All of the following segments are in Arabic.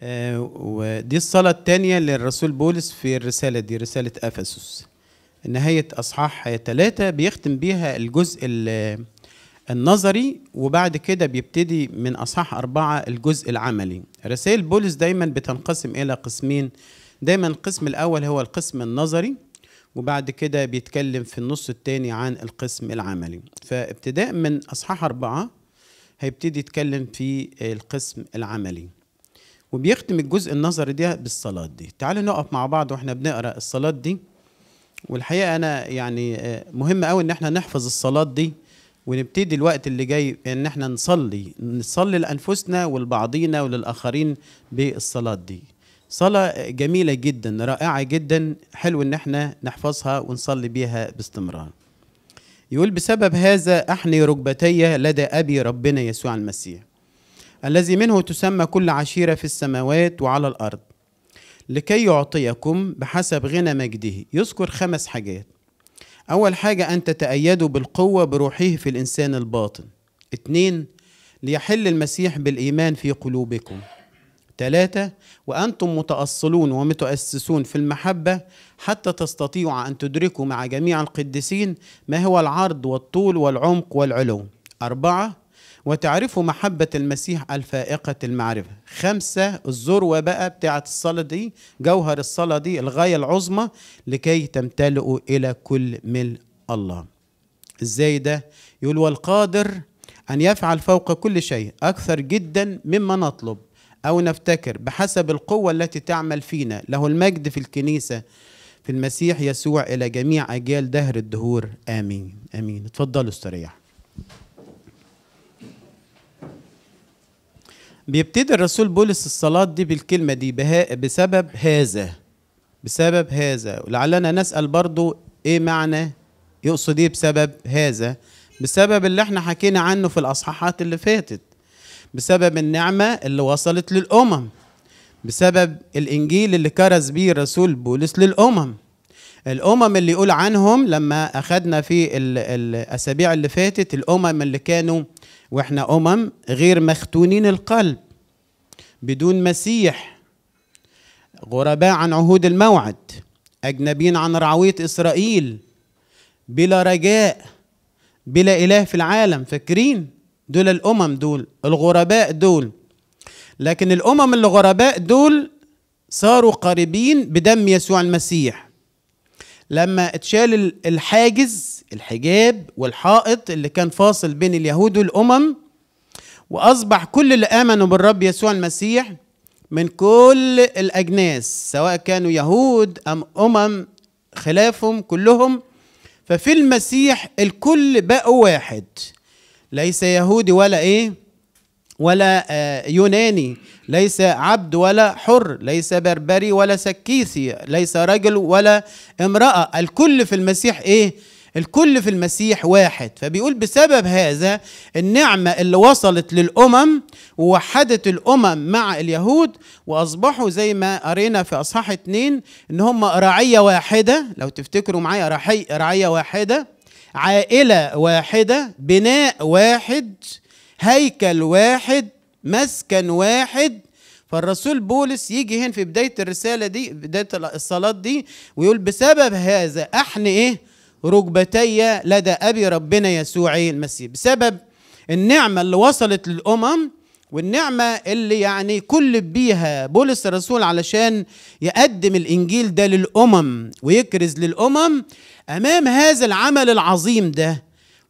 آه، ودي الصلاة الثانية للرسول بولس في الرسالة دي رسالة أفسس نهاية أصحاح ثلاثة بيختم بيها الجزء النظري وبعد كده بيبتدي من أصحاح أربعة الجزء العملي رسائل بولس دايما بتنقسم إلى قسمين دايما القسم الأول هو القسم النظري وبعد كده بيتكلم في النص الثاني عن القسم العملي فابتداء من أصحاح أربعة هيبتدي يتكلم في القسم العملي وبيختم الجزء النظري ده بالصلاة دي تعالوا نقف مع بعض واحنا بنقرأ الصلاة دي والحقيقة أنا يعني آه، مهم أوي إن احنا نحفظ الصلاة دي ونبتدي الوقت اللي جاي إن احنا نصلي نصلي لأنفسنا ولبعضينا وللآخرين بالصلاة دي صلاة جميلة جدا رائعة جدا حلو إن احنا نحفظها ونصلي بيها باستمرار يقول بسبب هذا أحني ركبتي لدى أبي ربنا يسوع المسيح الذي منه تسمى كل عشيرة في السماوات وعلى الأرض لكي يعطيكم بحسب غنى مجده يذكر خمس حاجات أول حاجة أن تتأيدوا بالقوة بروحه في الإنسان الباطن اتنين ليحل المسيح بالإيمان في قلوبكم ثلاثة وأنتم متأصلون ومتأسسون في المحبة حتى تستطيعوا أن تدركوا مع جميع القديسين ما هو العرض والطول والعمق والعلو أربعة وتعرفوا محبة المسيح الفائقة المعرفة خمسة الذروة بقى بتاعة الصلاة دي جوهر الصلاة دي الغاية العظمى لكي تمتلئوا إلى كل ملء الله ازاي ده يقول والقادر أن يفعل فوق كل شيء أكثر جدا مما نطلب أو نفتكر بحسب القوة التي تعمل فينا له المجد في الكنيسة في المسيح يسوع إلى جميع أجيال دهر الدهور آمين آمين اتفضلوا استريحوا بيبتدي الرسول بولس الصلاة دي بالكلمة دي بسبب هذا بسبب هذا ولعلنا نسأل برضو ايه معنى يقصد ايه بسبب هذا بسبب اللي احنا حكينا عنه في الأصحاحات اللي فاتت بسبب النعمة اللي وصلت للأمم بسبب الإنجيل اللي كرز بيه الرسول بولس للأمم الأمم اللي يقول عنهم لما أخدنا في الأسابيع اللي فاتت الأمم اللي كانوا واحنا امم غير مختونين القلب بدون مسيح غرباء عن عهود الموعد اجنبيين عن رعويه اسرائيل بلا رجاء بلا اله في العالم فاكرين دول الامم دول الغرباء دول لكن الامم الغرباء دول صاروا قريبين بدم يسوع المسيح لما اتشال الحاجز الحجاب والحائط اللي كان فاصل بين اليهود والامم واصبح كل اللي امنوا بالرب يسوع المسيح من كل الاجناس سواء كانوا يهود ام امم خلافهم كلهم ففي المسيح الكل بقوا واحد ليس يهودي ولا ايه ولا آه يوناني ليس عبد ولا حر ليس بربري ولا سكيسي ليس رجل ولا امرأة الكل في المسيح ايه الكل في المسيح واحد فبيقول بسبب هذا النعمة اللي وصلت للأمم ووحدت الأمم مع اليهود وأصبحوا زي ما قرينا في أصحاح اتنين إن هم رعية واحدة لو تفتكروا معايا رعية واحدة عائلة واحدة بناء واحد هيكل واحد مسكن واحد فالرسول بولس يجي هنا في بداية الرسالة دي بداية الصلاة دي ويقول بسبب هذا أحن إيه ركبتي لدى أبي ربنا يسوع المسيح بسبب النعمة اللي وصلت للأمم والنعمة اللي يعني كل بيها بولس الرسول علشان يقدم الإنجيل ده للأمم ويكرز للأمم أمام هذا العمل العظيم ده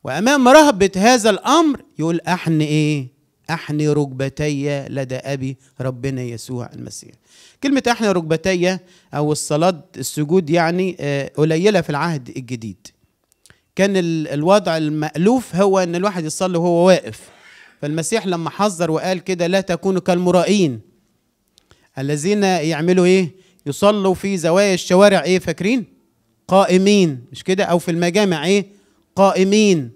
وأمام رهبة هذا الأمر يقول أحن إيه أحني ركبتي لدى أبي ربنا يسوع المسيح كلمة أحني ركبتي أو الصلاة السجود يعني آه، قليلة في العهد الجديد كان الوضع المألوف هو أن الواحد يصلي وهو واقف فالمسيح لما حذر وقال كده لا تكونوا كالمرائين الذين يعملوا إيه يصلوا في زوايا الشوارع إيه فاكرين قائمين مش كده أو في المجامع إيه قائمين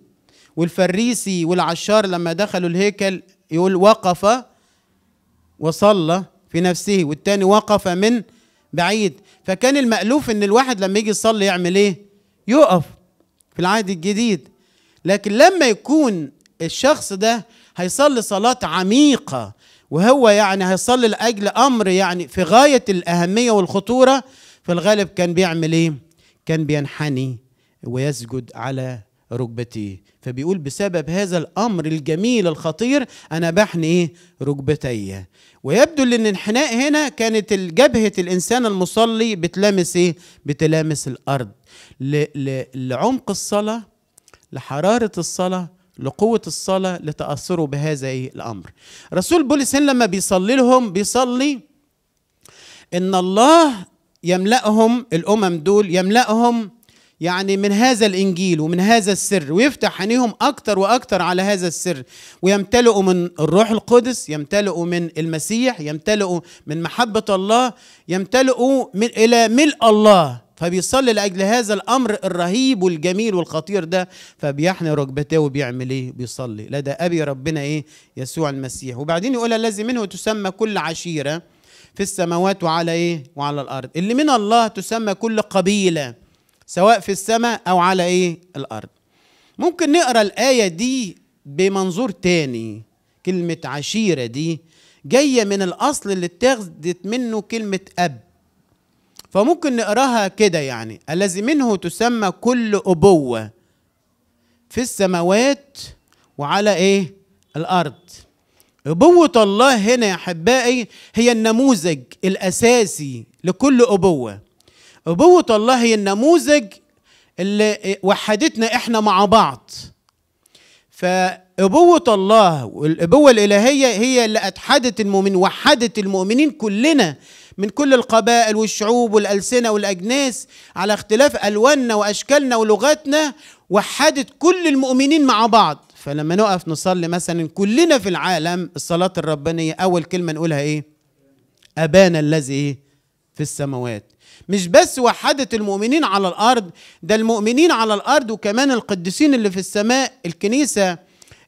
والفريسي والعشار لما دخلوا الهيكل يقول وقف وصلى في نفسه والتاني وقف من بعيد فكان المألوف ان الواحد لما يجي يصلي يعمل ايه يقف في العهد الجديد لكن لما يكون الشخص ده هيصلي صلاة عميقة وهو يعني هيصلي لأجل أمر يعني في غاية الأهمية والخطورة في الغالب كان بيعمل إيه؟ كان بينحني ويسجد على ركبتيه فبيقول بسبب هذا الامر الجميل الخطير انا بحني ركبتي ويبدو ان الانحناء هنا كانت جبهه الانسان المصلي بتلامس ايه بتلامس الارض لعمق الصلاه لحراره الصلاه لقوة الصلاة لتأثره بهذا إيه الأمر رسول بولس هنا لما بيصلي لهم بيصلي إن الله يملأهم الأمم دول يملأهم يعني من هذا الانجيل ومن هذا السر ويفتح عينيهم اكثر واكثر على هذا السر ويمتلئوا من الروح القدس يمتلئوا من المسيح يمتلئوا من محبه الله يمتلئوا من الى ملء الله فبيصلي لاجل هذا الامر الرهيب والجميل والخطير ده فبيحني ركبتيه وبيعمل ايه بيصلي لدى ابي ربنا ايه يسوع المسيح وبعدين يقول الذي منه تسمى كل عشيره في السماوات وعلى ايه وعلى الارض اللي من الله تسمى كل قبيله سواء في السماء او على ايه الارض ممكن نقرا الايه دي بمنظور تاني كلمه عشيره دي جايه من الاصل اللي اتخذت منه كلمه اب فممكن نقراها كده يعني الذي منه تسمى كل ابوه في السماوات وعلى ايه الارض ابوه الله هنا يا احبائي هي النموذج الاساسي لكل ابوه أبوة الله هي النموذج اللي وحدتنا إحنا مع بعض فأبوة الله والأبوة الإلهية هي اللي أتحدت المؤمنين وحدت المؤمنين كلنا من كل القبائل والشعوب والألسنة والأجناس على اختلاف ألواننا وأشكالنا ولغاتنا وحدت كل المؤمنين مع بعض فلما نقف نصلي مثلا كلنا في العالم الصلاة الربانية أول كلمة نقولها إيه؟ أبانا الذي في السماوات مش بس وحدت المؤمنين على الارض ده المؤمنين على الارض وكمان القديسين اللي في السماء الكنيسه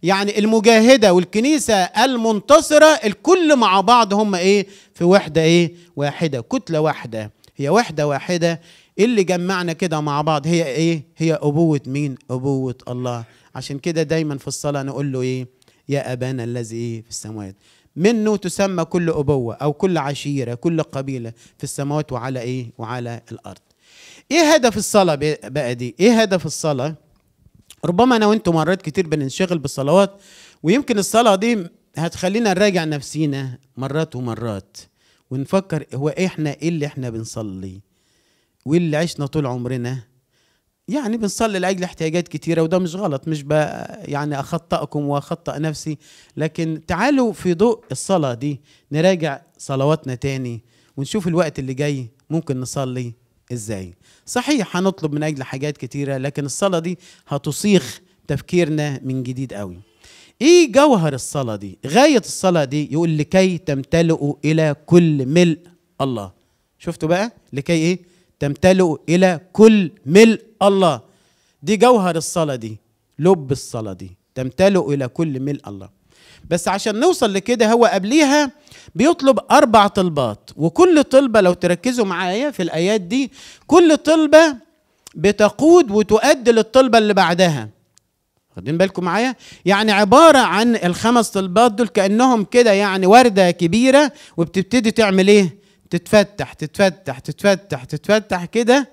يعني المجاهده والكنيسه المنتصره الكل مع بعض هم ايه في وحده ايه واحده كتله واحده هي وحده واحده اللي جمعنا كده مع بعض هي ايه هي ابوه مين ابوه الله عشان كده دايما في الصلاه نقول له ايه يا ابانا الذي ايه في السماوات منه تسمى كل أبوة أو كل عشيرة كل قبيلة في السماوات وعلى إيه وعلى الأرض إيه هدف الصلاة بقى دي إيه هدف الصلاة ربما أنا وأنتم مرات كتير بننشغل بالصلوات ويمكن الصلاة دي هتخلينا نراجع نفسينا مرات ومرات ونفكر هو إحنا إيه اللي إحنا بنصلي وإيه اللي عشنا طول عمرنا يعني بنصلي لاجل احتياجات كتيره وده مش غلط مش يعني اخطئكم واخطئ نفسي لكن تعالوا في ضوء الصلاه دي نراجع صلواتنا تاني ونشوف الوقت اللي جاي ممكن نصلي ازاي صحيح هنطلب من اجل حاجات كتيره لكن الصلاه دي هتصيخ تفكيرنا من جديد قوي ايه جوهر الصلاه دي غايه الصلاه دي يقول لكي تمتلئوا الى كل ملء الله شفتوا بقى لكي ايه تمتلئوا الى كل ملء الله دي جوهر الصلاة دي لب الصلاة دي تمتلئ إلى كل ملء الله بس عشان نوصل لكده هو قبليها بيطلب أربع طلبات وكل طلبة لو تركزوا معايا في الآيات دي كل طلبة بتقود وتؤدي للطلبة اللي بعدها واخدين بالكم معايا يعني عبارة عن الخمس طلبات دول كأنهم كده يعني وردة كبيرة وبتبتدي تعمل إيه تتفتح تتفتح تتفتح تتفتح كده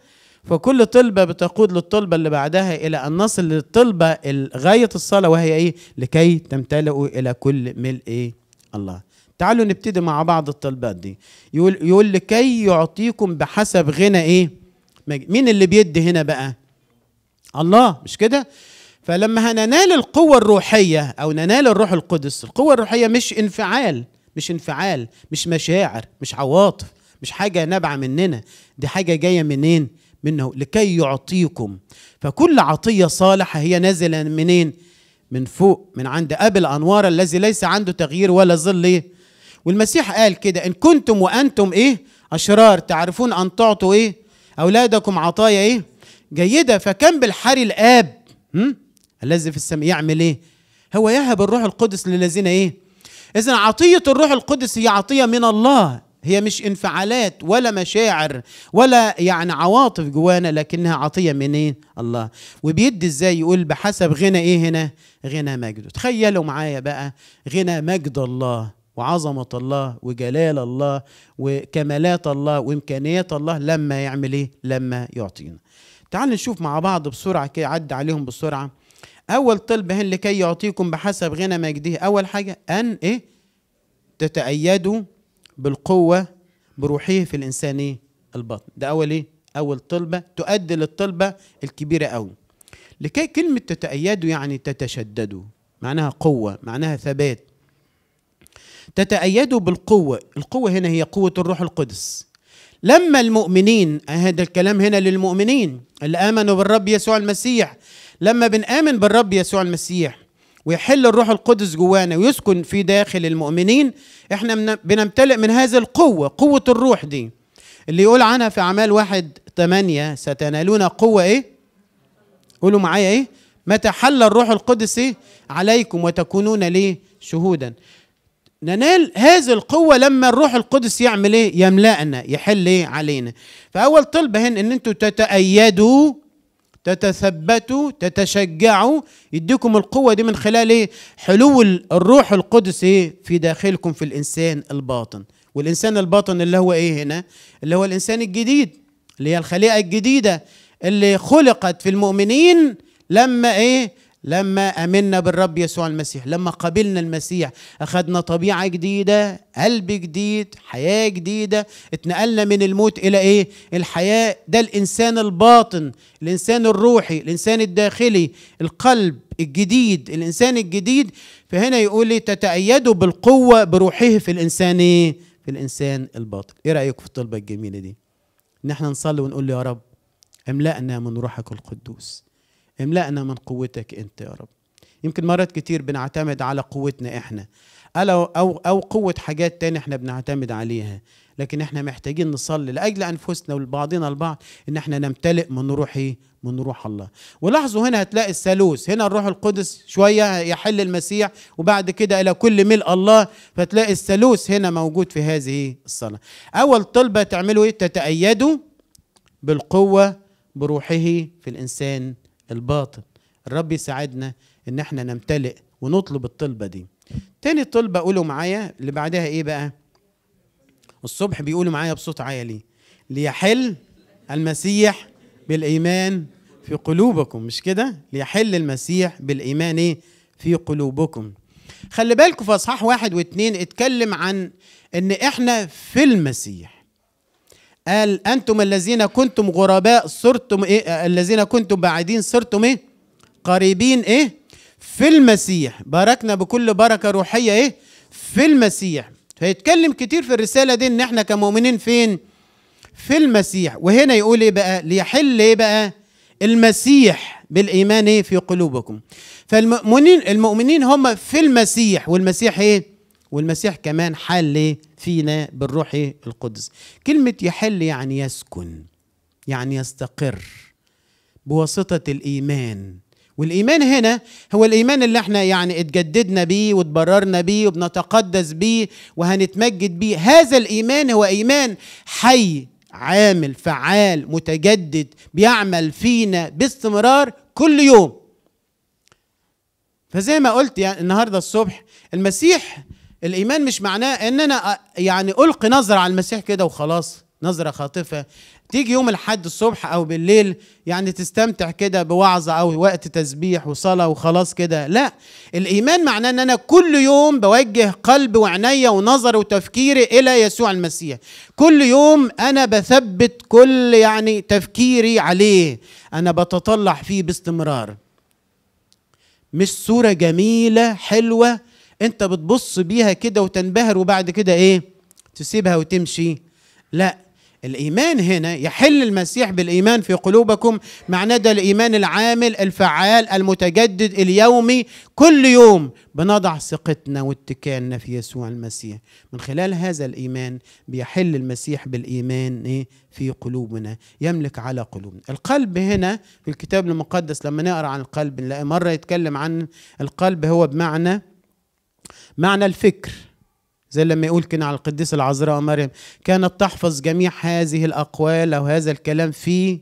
فكل طلبة بتقود للطلبة اللي بعدها إلى أن نصل للطلبة غاية الصلاة وهي إيه؟ لكي تمتلئوا إلى كل ملء إيه؟ الله تعالوا نبتدي مع بعض الطلبات دي يقول, يقول لكي يعطيكم بحسب غنى إيه؟ مين اللي بيدي هنا بقى؟ الله مش كده؟ فلما هننال القوة الروحية أو ننال الروح القدس القوة الروحية مش انفعال مش انفعال مش مشاعر مش عواطف مش حاجة نابعة مننا دي حاجة جاية منين؟ منه لكي يعطيكم فكل عطية صالحة هي نازلة منين من فوق من عند أب الأنوار الذي ليس عنده تغيير ولا ظل إيه والمسيح قال كده إن كنتم وأنتم إيه أشرار تعرفون أن تعطوا إيه أولادكم عطايا إيه جيدة فكم بالحري الآب الذي في السماء يعمل إيه هو يهب الروح القدس للذين إيه إذا عطية الروح القدس هي عطية من الله هي مش انفعالات ولا مشاعر ولا يعني عواطف جوانا لكنها عطيه من ايه الله وبيدي ازاي يقول بحسب غنى ايه هنا غنى مجده تخيلوا معايا بقى غنى مجد الله وعظمه الله وجلال الله وكمالات الله وامكانيات الله لما يعمل ايه لما يعطينا تعال نشوف مع بعض بسرعه كده عد عليهم بسرعه اول طلب هن لكي يعطيكم بحسب غنى مجده اول حاجه ان ايه تتأيدوا بالقوة بروحه في الإنسان إيه؟ البطن ده أول إيه؟ أول طلبة تؤدي للطلبة الكبيرة أوي لكي كلمة تتأيدوا يعني تتشددوا معناها قوة معناها ثبات تتأيدوا بالقوة القوة هنا هي قوة الروح القدس لما المؤمنين هذا الكلام هنا للمؤمنين اللي آمنوا بالرب يسوع المسيح لما بنآمن بالرب يسوع المسيح ويحل الروح القدس جوانا ويسكن في داخل المؤمنين احنا بنمتلئ من هذه القوة قوة الروح دي اللي يقول عنها في أعمال واحد ثمانية ستنالون قوة ايه قولوا معايا ايه متى حل الروح القدس ايه عليكم وتكونون لي شهودا ننال هذه القوة لما الروح القدس يعمل ايه يملأنا يحل ايه علينا فأول طلب هنا ان انتوا تتأيدوا تتثبتوا تتشجعوا يديكم القوة دي من خلال ايه حلو الروح القدس ايه في داخلكم في الإنسان الباطن والإنسان الباطن اللي هو ايه هنا اللي هو الإنسان الجديد اللي هي الخليقة الجديدة اللي خلقت في المؤمنين لما ايه لما امنا بالرب يسوع المسيح لما قبلنا المسيح اخذنا طبيعه جديده قلب جديد حياه جديده اتنقلنا من الموت الى ايه الحياه ده الانسان الباطن الانسان الروحي الانسان الداخلي القلب الجديد الانسان الجديد فهنا يقول لي تتأيدوا بالقوه بروحه في الانسان ايه في الانسان الباطن ايه رايكم في الطلبه الجميله دي ان احنا نصلي ونقول له يا رب املأنا من روحك القدوس املأنا من قوتك أنت يا رب يمكن مرات كتير بنعتمد على قوتنا إحنا أو, أو, أو قوة حاجات تانية إحنا بنعتمد عليها لكن إحنا محتاجين نصلي لأجل أنفسنا ولبعضنا البعض إن إحنا نمتلئ من روحي إيه؟ من روح الله ولاحظوا هنا هتلاقي الثالوث هنا الروح القدس شوية يحل المسيح وبعد كده إلى كل ملء الله فتلاقي الثالوث هنا موجود في هذه الصلاة أول طلبة تعملوا إيه تتأيدوا بالقوة بروحه في الإنسان الباطن الرب يساعدنا ان احنا نمتلئ ونطلب الطلبة دي تاني الطلبة قولوا معايا اللي بعدها ايه بقى الصبح بيقولوا معايا بصوت عالي ليحل المسيح بالايمان في قلوبكم مش كده ليحل المسيح بالايمان ايه في قلوبكم خلي بالكم في اصحاح واحد واثنين اتكلم عن ان احنا في المسيح قال أنتم الذين كنتم غرباء صرتم إيه الذين كنتم بعيدين صرتم إيه قريبين إيه في المسيح باركنا بكل بركة روحية إيه في المسيح فيتكلم كتير في الرسالة دي إن إحنا كمؤمنين فين في المسيح وهنا يقول إيه بقى ليحل إيه بقى المسيح بالإيمان إيه في قلوبكم فالمؤمنين المؤمنين هم في المسيح والمسيح إيه والمسيح كمان حل إيه فينا بالروح القدس كلمة يحل يعني يسكن يعني يستقر بواسطة الإيمان والإيمان هنا هو الإيمان اللي احنا يعني اتجددنا بيه واتبررنا بيه وبنتقدس بيه وهنتمجد بيه هذا الإيمان هو إيمان حي عامل فعال متجدد بيعمل فينا باستمرار كل يوم فزي ما قلت يعني النهارده الصبح المسيح الايمان مش معناه ان انا يعني القي نظره على المسيح كده وخلاص نظره خاطفه تيجي يوم الاحد الصبح او بالليل يعني تستمتع كده بوعظه او وقت تسبيح وصلاه وخلاص كده لا الايمان معناه ان انا كل يوم بوجه قلب وعينيا ونظري وتفكيري الى يسوع المسيح كل يوم انا بثبت كل يعني تفكيري عليه انا بتطلع فيه باستمرار مش صوره جميله حلوه انت بتبص بيها كده وتنبهر وبعد كده ايه تسيبها وتمشي لا الايمان هنا يحل المسيح بالايمان في قلوبكم معناه ده الايمان العامل الفعال المتجدد اليومي كل يوم بنضع ثقتنا واتكالنا في يسوع المسيح من خلال هذا الايمان بيحل المسيح بالايمان ايه في قلوبنا يملك على قلوبنا القلب هنا في الكتاب المقدس لما نقرا عن القلب نلاقي مره يتكلم عن القلب هو بمعنى معنى الفكر زي لما يقول كنا على القديسة العذراء مريم كانت تحفظ جميع هذه الأقوال أو هذا الكلام في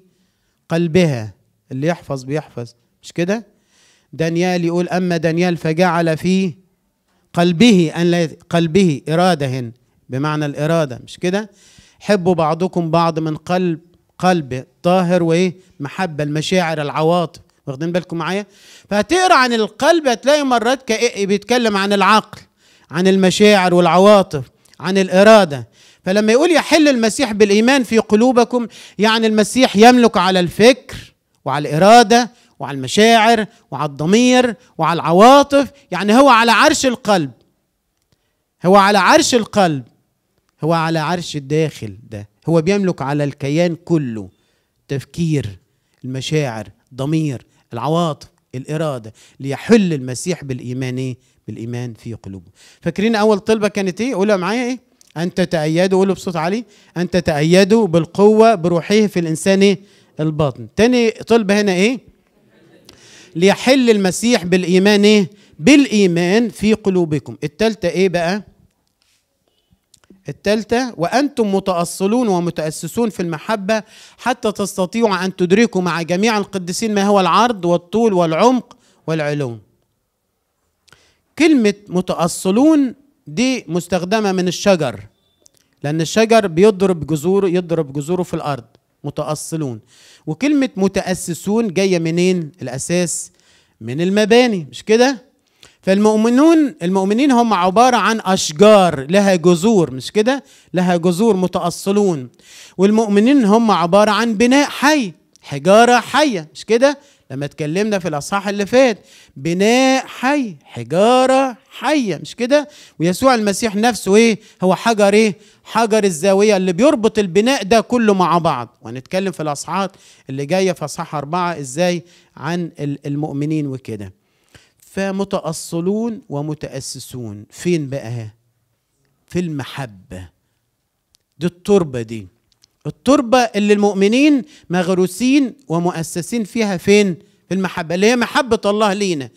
قلبها اللي يحفظ بيحفظ مش كده دانيال يقول أما دانيال فجعل في قلبه أن لا قلبه إرادهن بمعنى الإرادة مش كده حبوا بعضكم بعض من قلب قلب طاهر وإيه محبة المشاعر العواطف واخدين بالكم معايا فهتقرا عن القلب هتلاقي مرات بيتكلم عن العقل عن المشاعر والعواطف عن الاراده فلما يقول يحل المسيح بالايمان في قلوبكم يعني المسيح يملك على الفكر وعلى الاراده وعلى المشاعر وعلى الضمير وعلى العواطف يعني هو على عرش القلب هو على عرش القلب هو على عرش الداخل ده هو بيملك على الكيان كله تفكير المشاعر ضمير العواطف الاراده ليحل المسيح بالايمان ايه بالايمان في قلوبه فاكرين اول طلبه كانت ايه قولها معايا ايه ان تتايدوا قولوا بصوت عالي ان تتايدوا بالقوه بروحه في الانسان ايه الباطن تاني طلبه هنا ايه ليحل المسيح بالايمان ايه بالايمان في قلوبكم الثالثه ايه بقى الثالثة وأنتم متأصلون ومتأسسون في المحبة حتى تستطيعوا أن تدركوا مع جميع القديسين ما هو العرض والطول والعمق والعلوم كلمة متأصلون دي مستخدمة من الشجر لأن الشجر بيضرب جذوره يضرب جذوره في الأرض متأصلون وكلمة متأسسون جاية منين الأساس من المباني مش كده فالمؤمنون المؤمنين هم عبارة عن أشجار لها جذور مش كده لها جذور متأصلون والمؤمنين هم عبارة عن بناء حي حجارة حية مش كده لما اتكلمنا في الأصحاح اللي فات بناء حي حجارة حية مش كده ويسوع المسيح نفسه ايه هو حجر ايه حجر الزاوية اللي بيربط البناء ده كله مع بعض وهنتكلم في الأصحاح اللي جاية في أصحاح أربعة ازاي عن المؤمنين وكده فمتأصلون ومتأسسون فين بقى في المحبة دي التربة دي التربة اللي المؤمنين مغروسين ومؤسسين فيها فين في المحبة اللي هي محبة الله لينا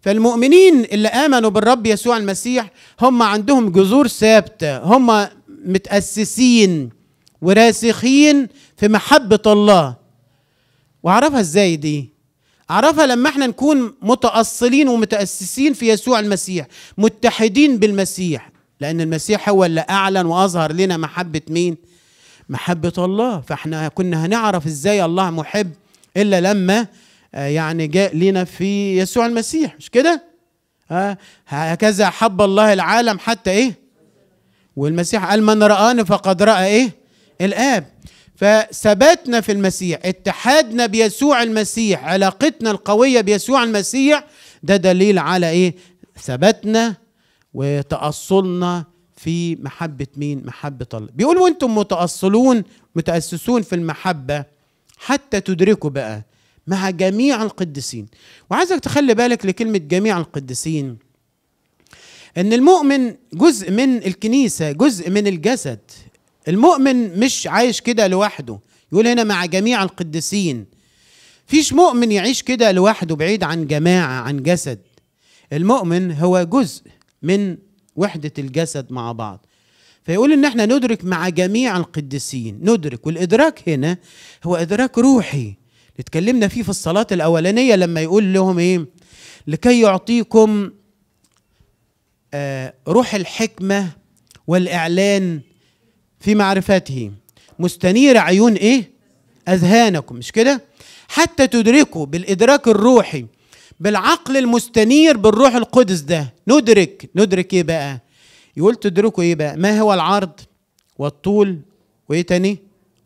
فالمؤمنين اللي آمنوا بالرب يسوع المسيح هم عندهم جذور ثابتة هم متأسسين وراسخين في محبة الله وعرفها ازاي دي عرفها لما احنا نكون متأصلين ومتأسسين في يسوع المسيح متحدين بالمسيح لأن المسيح هو اللي أعلن وأظهر لنا محبة مين؟ محبة الله فاحنا كنا هنعرف ازاي الله محب إلا لما آه، يعني جاء لنا في يسوع المسيح مش كده؟ آه، هكذا أحب الله العالم حتى إيه؟ والمسيح قال من رآني فقد رأى إيه؟ الآب فثباتنا في المسيح اتحادنا بيسوع المسيح علاقتنا القوية بيسوع المسيح ده دليل على ايه ثباتنا وتأصلنا في محبة مين محبة الله بيقول وانتم متأصلون متأسسون في المحبة حتى تدركوا بقى مع جميع القديسين وعايزك تخلي بالك لكلمة جميع القديسين ان المؤمن جزء من الكنيسة جزء من الجسد المؤمن مش عايش كده لوحده يقول هنا مع جميع القديسين فيش مؤمن يعيش كده لوحده بعيد عن جماعة عن جسد المؤمن هو جزء من وحدة الجسد مع بعض فيقول ان احنا ندرك مع جميع القديسين ندرك والادراك هنا هو ادراك روحي اتكلمنا فيه في الصلاة الأولانية لما يقول لهم ايه لكي يعطيكم آه روح الحكمة والإعلان في معرفته مستنير عيون ايه اذهانكم مش كده حتى تدركوا بالادراك الروحي بالعقل المستنير بالروح القدس ده ندرك ندرك ايه بقى يقول تدركوا ايه بقى ما هو العرض والطول وايه تاني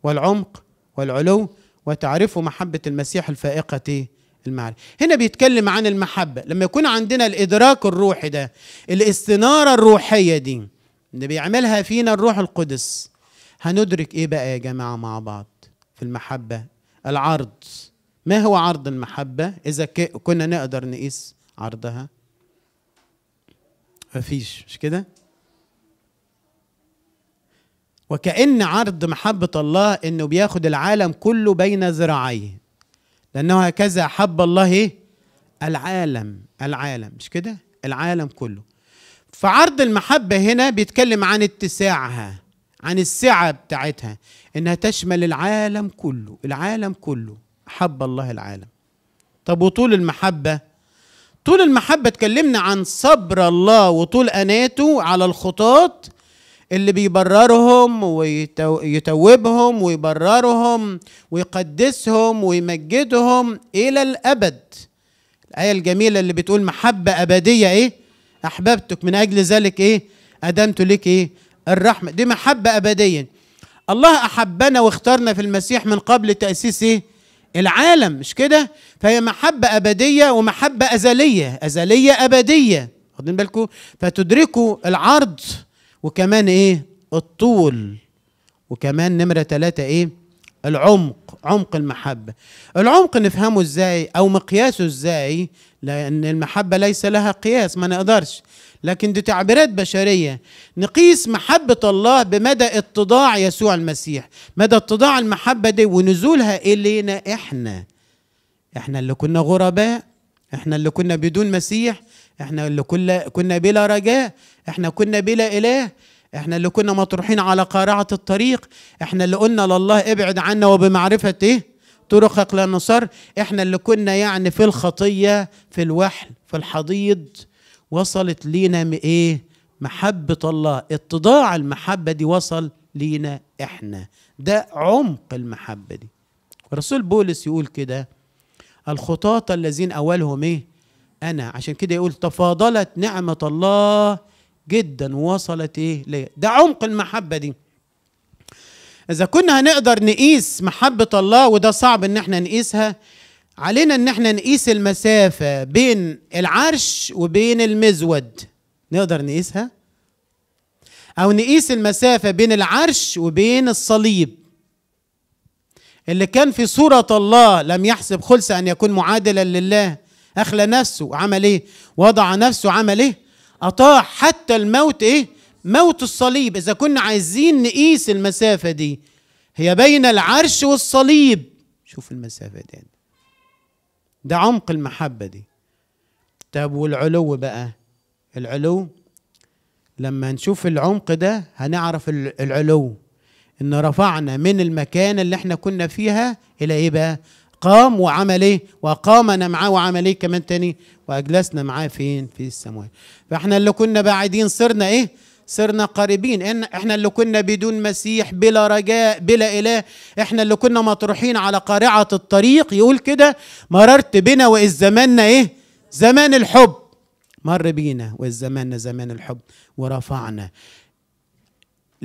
والعمق والعلو وتعرفوا محبة المسيح الفائقة ايه المعرفة هنا بيتكلم عن المحبة لما يكون عندنا الإدراك الروحي ده الاستنارة الروحية دي اللي بيعملها فينا الروح القدس هندرك ايه بقى يا جماعه مع بعض في المحبه العرض ما هو عرض المحبه اذا كنا نقدر نقيس عرضها مفيش مش كده وكأن عرض محبة الله إنه بياخد العالم كله بين ذراعيه لأنه هكذا حب الله إيه؟ العالم العالم مش كده؟ العالم كله فعرض المحبة هنا بيتكلم عن اتساعها عن السعة بتاعتها إنها تشمل العالم كله العالم كله أحب الله العالم طب وطول المحبة طول المحبة اتكلمنا عن صبر الله وطول أناته على الخطاط اللي بيبررهم ويتوبهم ويبررهم ويقدسهم ويمجدهم إلى الأبد الآية الجميلة اللي بتقول محبة أبدية إيه؟ احببتك من اجل ذلك ايه ادمت لك ايه الرحمه دي محبه ابديه الله احبنا واختارنا في المسيح من قبل تاسيس ايه العالم مش كده فهي محبه ابديه ومحبه ازليه ازليه ابديه واخدين بالكم فتدركوا العرض وكمان ايه الطول وكمان نمره ثلاثة ايه العمق عمق المحبة العمق نفهمه ازاي او مقياسه ازاي لان المحبة ليس لها قياس ما نقدرش لكن دي تعبيرات بشرية نقيس محبة الله بمدى اتضاع يسوع المسيح مدى اتضاع المحبة دي ونزولها الينا احنا احنا اللي كنا غرباء احنا اللي كنا بدون مسيح احنا اللي كنا بلا رجاء احنا كنا بلا اله احنا اللي كنا مطروحين على قارعة الطريق احنا اللي قلنا لله ابعد عنا وبمعرفة ايه طرقك لا نصر احنا اللي كنا يعني في الخطية في الوحل في الحضيض وصلت لينا ايه محبة الله اتضاع المحبة دي وصل لينا احنا ده عمق المحبة دي رسول بولس يقول كده الخطاة الذين أولهم ايه أنا عشان كده يقول تفاضلت نعمة الله جدا وصلت ايه ليا ده عمق المحبه دي اذا كنا هنقدر نقيس محبه الله وده صعب ان احنا نقيسها علينا ان احنا نقيس المسافه بين العرش وبين المزود نقدر نقيسها او نقيس المسافه بين العرش وبين الصليب اللي كان في صورة الله لم يحسب خلص أن يكون معادلا لله أخلى نفسه عمل إيه؟ وضع نفسه عمل إيه؟ أطاع حتى الموت إيه؟ موت الصليب إذا كنا عايزين نقيس المسافة دي هي بين العرش والصليب شوف المسافة دي ده عمق المحبة دي طب والعلو بقى العلو لما نشوف العمق ده هنعرف العلو ان رفعنا من المكان اللي احنا كنا فيها الى ايه بقى قام وعمل ايه وقامنا معاه وعمل ايه كمان تاني واجلسنا معاه فين في السماوات فاحنا اللي كنا بعيدين صرنا ايه صرنا قريبين إن احنا اللي كنا بدون مسيح بلا رجاء بلا اله احنا اللي كنا مطروحين على قارعه الطريق يقول كده مررت بنا واذ زماننا ايه زمان الحب مر بينا واذ زماننا زمان الحب ورفعنا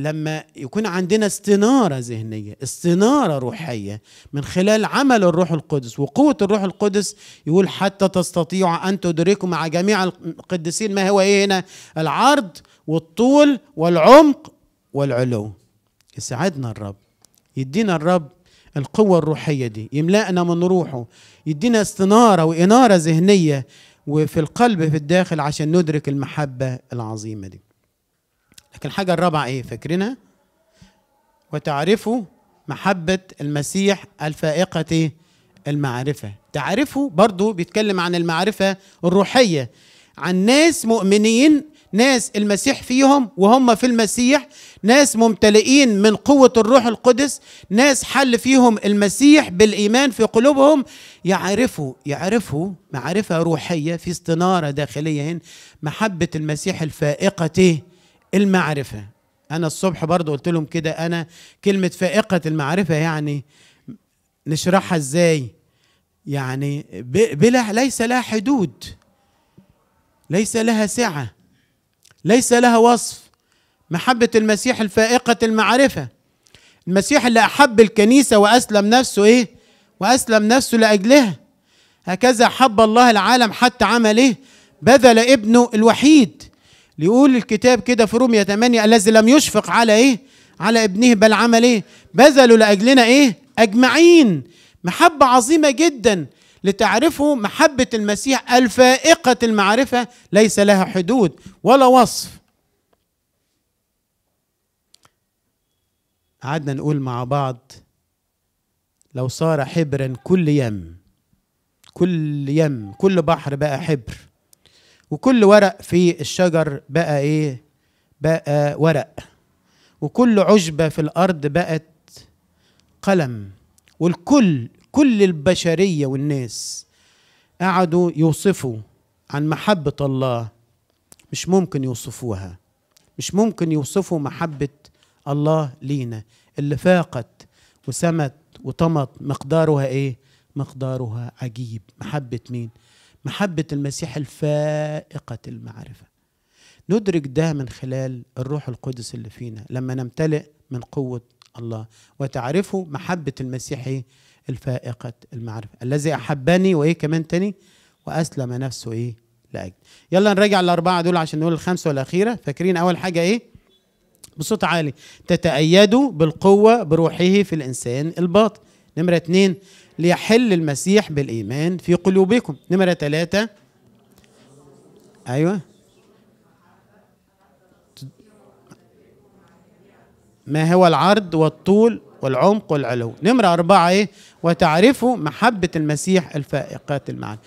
لما يكون عندنا استناره ذهنيه استناره روحيه من خلال عمل الروح القدس وقوه الروح القدس يقول حتى تستطيع ان تدركوا مع جميع القديسين ما هو ايه هنا العرض والطول والعمق والعلو يساعدنا الرب يدينا الرب القوه الروحيه دي يملأنا من روحه يدينا استناره واناره ذهنيه وفي القلب في الداخل عشان ندرك المحبه العظيمه دي لكن الحاجة الرابعة إيه فاكرينها؟ وتعرفوا محبة المسيح الفائقة المعرفة تعرفوا برضو بيتكلم عن المعرفة الروحية عن ناس مؤمنين ناس المسيح فيهم وهم في المسيح ناس ممتلئين من قوة الروح القدس ناس حل فيهم المسيح بالإيمان في قلوبهم يعرفوا يعرفوا معرفة روحية في استنارة داخلية هنا محبة المسيح الفائقة المعرفة أنا الصبح برضو قلت لهم كده أنا كلمة فائقة المعرفة يعني نشرحها إزاي يعني بلا ليس لها حدود ليس لها سعة ليس لها وصف محبة المسيح الفائقة المعرفة المسيح اللي أحب الكنيسة وأسلم نفسه إيه وأسلم نفسه لأجلها هكذا حب الله العالم حتى عمل إيه بذل ابنه الوحيد ليقول الكتاب كده في رومية 8 الذي لم يشفق على ايه على ابنه بل عمل ايه بذلوا لاجلنا ايه اجمعين محبة عظيمة جدا لتعرفوا محبة المسيح الفائقة المعرفة ليس لها حدود ولا وصف قعدنا نقول مع بعض لو صار حبرا كل يم كل يم كل بحر بقى حبر وكل ورق في الشجر بقى ايه بقى ورق وكل عشبه في الارض بقت قلم والكل كل البشريه والناس قعدوا يوصفوا عن محبه الله مش ممكن يوصفوها مش ممكن يوصفوا محبه الله لينا اللي فاقت وسمت وطمت مقدارها ايه مقدارها عجيب محبه مين محبة المسيح الفائقة المعرفة ندرك ده من خلال الروح القدس اللي فينا لما نمتلئ من قوة الله وتعرفوا محبة المسيح الفائقة المعرفة الذي أحبني وإيه كمان تاني وأسلم نفسه إيه لأجل يلا نراجع الأربعة دول عشان نقول الخمسة والأخيرة فاكرين أول حاجة إيه بصوت عالي تتأيدوا بالقوة بروحه في الإنسان الباطن نمرة اتنين ليحل المسيح بالإيمان في قلوبكم نمرة ثلاثة أيوة ما هو العرض والطول والعمق والعلو نمرة أربعة إيه وتعرفوا محبة المسيح الفائقة المعنى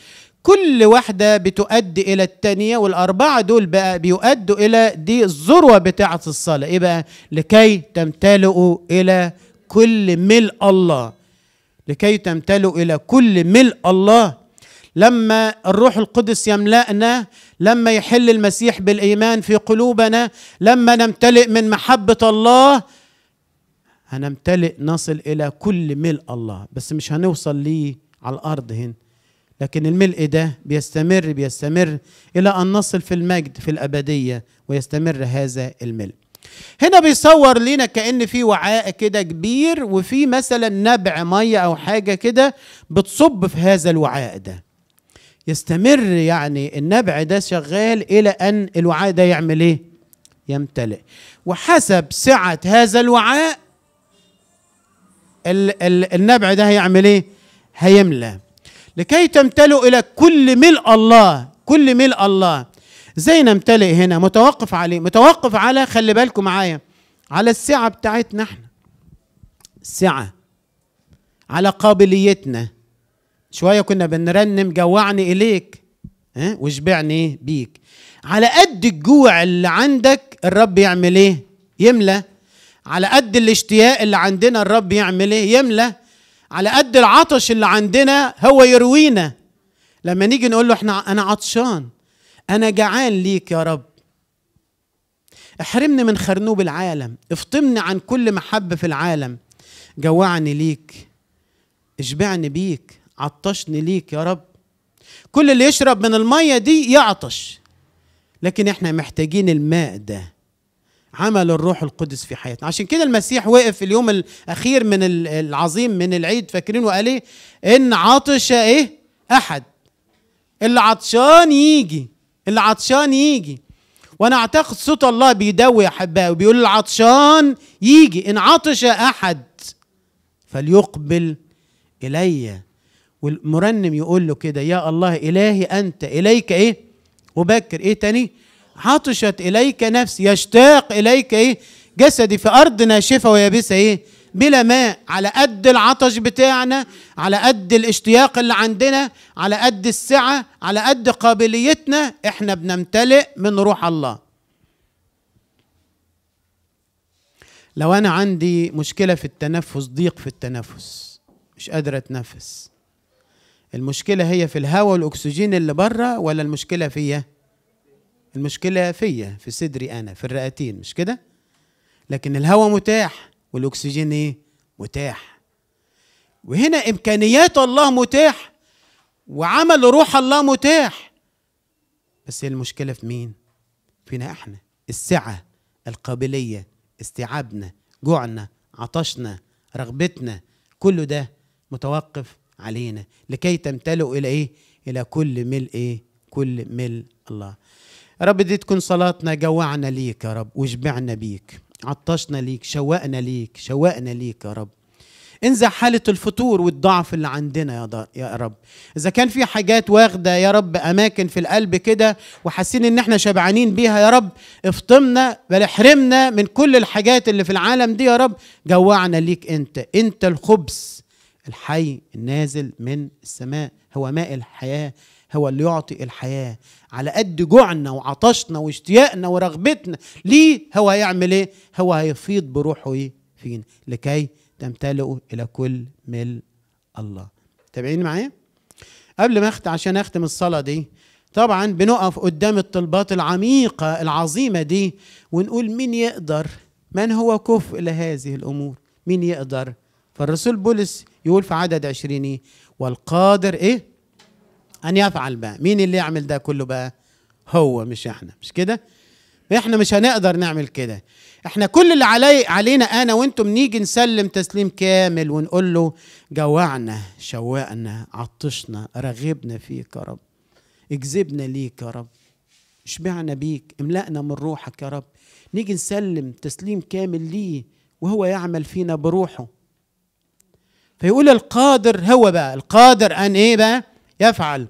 كل واحدة بتؤدي إلى التانية والأربعة دول بقى بيؤدوا إلى دي الذروة بتاعة الصلاة إيه بقى لكي تمتلئوا إلى كل ملء الله لكي تمتلوا إلى كل ملء الله لما الروح القدس يملأنا لما يحل المسيح بالإيمان في قلوبنا لما نمتلئ من محبة الله هنمتلئ نصل إلى كل ملء الله بس مش هنوصل ليه على الأرض هنا لكن الملء ده بيستمر بيستمر إلى أن نصل في المجد في الأبدية ويستمر هذا الملء هنا بيصور لينا كأن في وعاء كده كبير وفي مثلا نبع مية أو حاجة كده بتصب في هذا الوعاء ده يستمر يعني النبع ده شغال إلى أن الوعاء ده يعمل إيه؟ يمتلئ وحسب سعة هذا الوعاء ال ال النبع ده هيعمل إيه؟ هيملأ لكي تمتلئ إلى كل ملء الله كل ملء الله ازاي نمتلئ هنا متوقف عليه متوقف على خلي بالكم معايا على السعة بتاعتنا احنا السعة على قابليتنا شوية كنا بنرنم جوعني إليك ها وشبعني بيك على قد الجوع اللي عندك الرب يعمل ايه يملى على قد الاشتياق اللي عندنا الرب يعمل ايه يملى على قد العطش اللي عندنا هو يروينا لما نيجي نقول له احنا انا عطشان أنا جعان ليك يا رب احرمني من خرنوب العالم افطمني عن كل محبة في العالم جوعني ليك اشبعني بيك عطشني ليك يا رب كل اللي يشرب من المية دي يعطش لكن احنا محتاجين الماء ده عمل الروح القدس في حياتنا عشان كده المسيح وقف في اليوم الاخير من العظيم من العيد فاكرين وقال ايه ان عطش ايه احد اللي عطشان يجي اللي عطشان يجي وانا اعتقد صوت الله بيدوي احبائي وبيقول العطشان يجي ان عطش احد فليقبل الي والمرنم يقول له كده يا الله الهي انت اليك ايه وبكر ايه تاني عطشت اليك نفسي يشتاق اليك ايه جسدي في ارض ناشفه ويابسه ايه بلا ماء على قد العطش بتاعنا على قد الاشتياق اللي عندنا على قد السعة على قد قابليتنا احنا بنمتلئ من روح الله لو انا عندي مشكلة في التنفس ضيق في التنفس مش قادر اتنفس المشكلة هي في الهواء والأكسجين اللي بره ولا المشكلة فيا؟ المشكلة فيا في صدري أنا في الرئتين مش كده؟ لكن الهواء متاح والاكسجين ايه متاح وهنا امكانيات الله متاح وعمل روح الله متاح بس هي المشكله في مين فينا احنا السعه القابليه استيعابنا جوعنا عطشنا رغبتنا كل ده متوقف علينا لكي تمتلئوا الى ايه الى كل ملء ايه كل ملء الله يا رب دي تكون صلاتنا جوعنا ليك يا رب وشبعنا بيك عطشنا ليك شوقنا ليك شوقنا ليك يا رب انزع حالة الفتور والضعف اللي عندنا يا, يا رب إذا كان في حاجات واخدة يا رب أماكن في القلب كده وحاسين إن احنا شبعانين بيها يا رب افطمنا بل احرمنا من كل الحاجات اللي في العالم دي يا رب جوعنا ليك أنت أنت الخبز الحي النازل من السماء هو ماء الحياة هو اللي يعطي الحياة على قد جوعنا وعطشنا واشتياقنا ورغبتنا ليه هو هيعمل ايه هو هيفيض بروحه ايه فينا لكي تمتلئوا الى كل ملء الله تابعين معايا قبل ما اختم عشان اختم الصلاه دي طبعا بنقف قدام الطلبات العميقه العظيمه دي ونقول مين يقدر من هو كفء لهذه الامور مين يقدر فالرسول بولس يقول في عدد 20 إيه؟ والقادر ايه ان يفعل بقى مين اللي يعمل ده كله بقى هو مش احنا مش كده احنا مش هنقدر نعمل كده احنا كل اللي علي علينا انا وانتم نيجي نسلم تسليم كامل ونقول له جوعنا شوقنا عطشنا رغبنا فيك يا رب اجذبنا ليك يا رب اشبعنا بيك املأنا من روحك يا رب نيجي نسلم تسليم كامل ليه وهو يعمل فينا بروحه فيقول القادر هو بقى القادر ان ايه بقى يفعل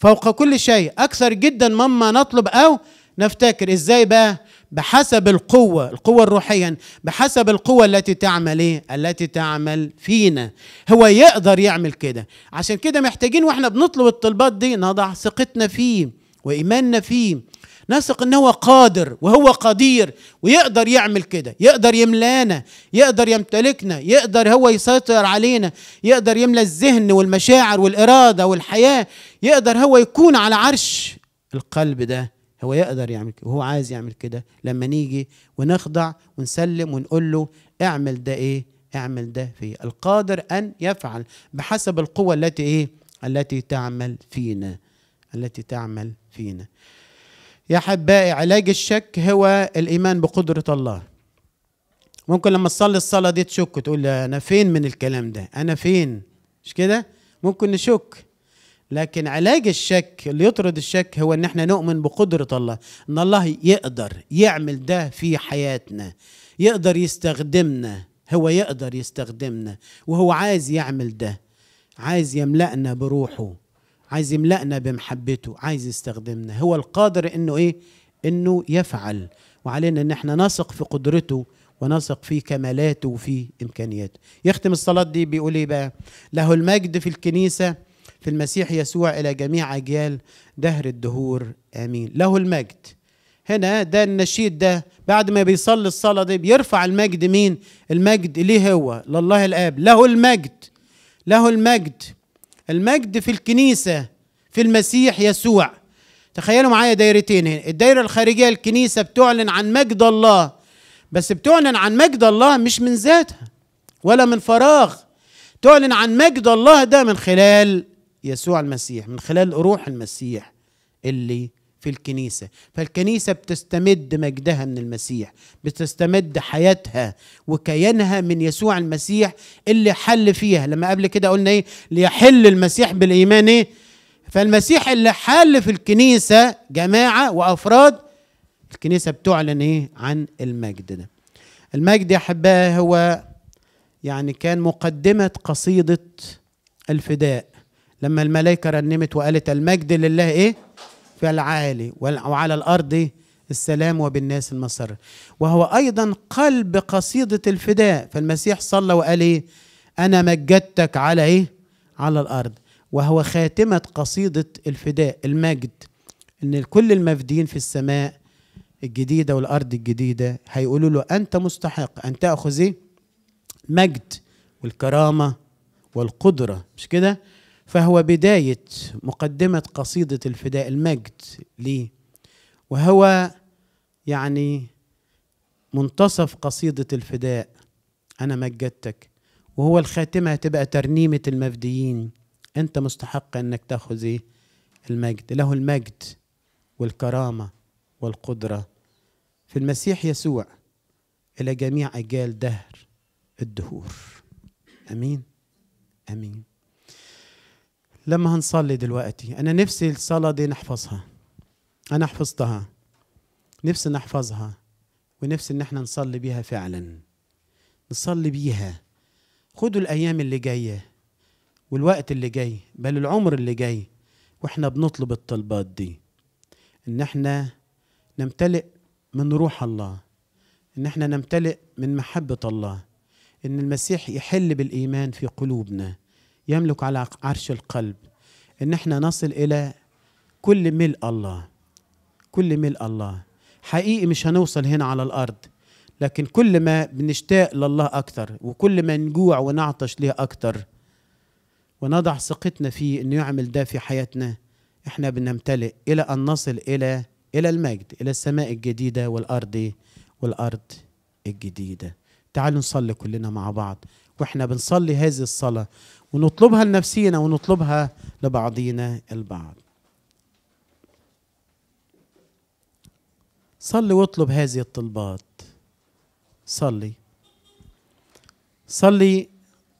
فوق كل شيء أكثر جدا مما نطلب أو نفتكر إزاي بقى بحسب القوة القوة الروحية بحسب القوة التي تعمل إيه التي تعمل فينا هو يقدر يعمل كده عشان كده محتاجين وإحنا بنطلب الطلبات دي نضع ثقتنا فيه وإيماننا فيه نثق ان هو قادر وهو قدير ويقدر يعمل كده يقدر يملانا يقدر يمتلكنا يقدر هو يسيطر علينا يقدر يملى الذهن والمشاعر والاراده والحياه يقدر هو يكون على عرش القلب ده هو يقدر يعمل كده وهو عايز يعمل كده لما نيجي ونخضع ونسلم ونقول له اعمل ده ايه اعمل ده في إيه؟ القادر ان يفعل بحسب القوه التي ايه التي تعمل فينا التي تعمل فينا يا حبائي علاج الشك هو الإيمان بقدرة الله ممكن لما تصلي الصلاة دي تشك تقول أنا فين من الكلام ده أنا فين مش كده ممكن نشك لكن علاج الشك اللي يطرد الشك هو ان احنا نؤمن بقدرة الله ان الله يقدر يعمل ده في حياتنا يقدر يستخدمنا هو يقدر يستخدمنا وهو عايز يعمل ده عايز يملأنا بروحه عايز يملأنا بمحبته عايز يستخدمنا هو القادر انه ايه انه يفعل وعلينا ان احنا نثق في قدرته ونثق في كمالاته وفي امكانياته يختم الصلاه دي بيقول ايه بقى له المجد في الكنيسه في المسيح يسوع الى جميع اجيال دهر الدهور امين له المجد هنا ده النشيد ده بعد ما بيصلي الصلاه دي بيرفع المجد مين المجد ليه هو لله الاب له المجد له المجد المجد في الكنيسة في المسيح يسوع تخيلوا معايا دايرتين هنا الدايرة الخارجية الكنيسة بتعلن عن مجد الله بس بتعلن عن مجد الله مش من ذاتها ولا من فراغ تعلن عن مجد الله ده من خلال يسوع المسيح من خلال روح المسيح اللي في الكنيسة فالكنيسة بتستمد مجدها من المسيح بتستمد حياتها وكيانها من يسوع المسيح اللي حل فيها لما قبل كده قلنا ايه ليحل المسيح بالإيمان ايه فالمسيح اللي حل في الكنيسة جماعة وأفراد الكنيسة بتعلن ايه عن المجد ده المجد يا أحبائي هو يعني كان مقدمة قصيدة الفداء لما الملائكة رنمت وقالت المجد لله ايه في العالي وعلى الأرض السلام وبالناس المسر وهو أيضا قلب قصيدة الفداء فالمسيح صلى وقال إيه أنا مجدتك على إيه على الأرض وهو خاتمة قصيدة الفداء المجد إن كل المفدين في السماء الجديدة والأرض الجديدة هيقولوا له أنت مستحق أن تأخذ إيه مجد والكرامة والقدرة مش كده فهو بداية مقدمة قصيدة الفداء المجد ليه وهو يعني منتصف قصيدة الفداء أنا مجدتك وهو الخاتمة هتبقى ترنيمة المفديين أنت مستحق أنك تأخذ إيه المجد له المجد والكرامة والقدرة في المسيح يسوع إلى جميع أجيال دهر الدهور أمين أمين لما هنصلي دلوقتي انا نفسي الصلاه دي نحفظها انا حفظتها نفسي نحفظها ونفسي ان احنا نصلي بيها فعلا نصلي بيها خدوا الايام اللي جايه والوقت اللي جاي بل العمر اللي جاي واحنا بنطلب الطلبات دي ان احنا نمتلئ من روح الله ان احنا نمتلئ من محبه الله ان المسيح يحل بالايمان في قلوبنا يملك على عرش القلب ان احنا نصل الى كل ملء الله كل ملء الله حقيقي مش هنوصل هنا على الارض لكن كل ما بنشتاق لله اكتر وكل ما نجوع ونعطش ليه اكتر ونضع ثقتنا فيه انه يعمل ده في حياتنا احنا بنمتلئ الى ان نصل الى الى المجد الى السماء الجديده والارض والارض الجديده تعالوا نصلي كلنا مع بعض واحنا بنصلي هذه الصلاه ونطلبها لنفسينا ونطلبها لبعضينا البعض صلي واطلب هذه الطلبات صلي صلي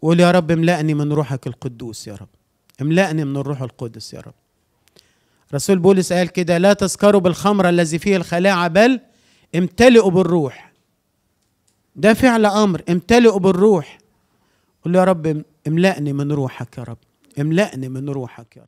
وقول يا رب املأني من روحك القدوس يا رب املأني من الروح القدس يا رب رسول بولس قال كده لا تذكروا بالخمر الذي فيه الخلاعة بل امتلئوا بالروح ده فعل أمر امتلئوا بالروح قل يا رب املأني من روحك يا رب املأني من روحك يا رب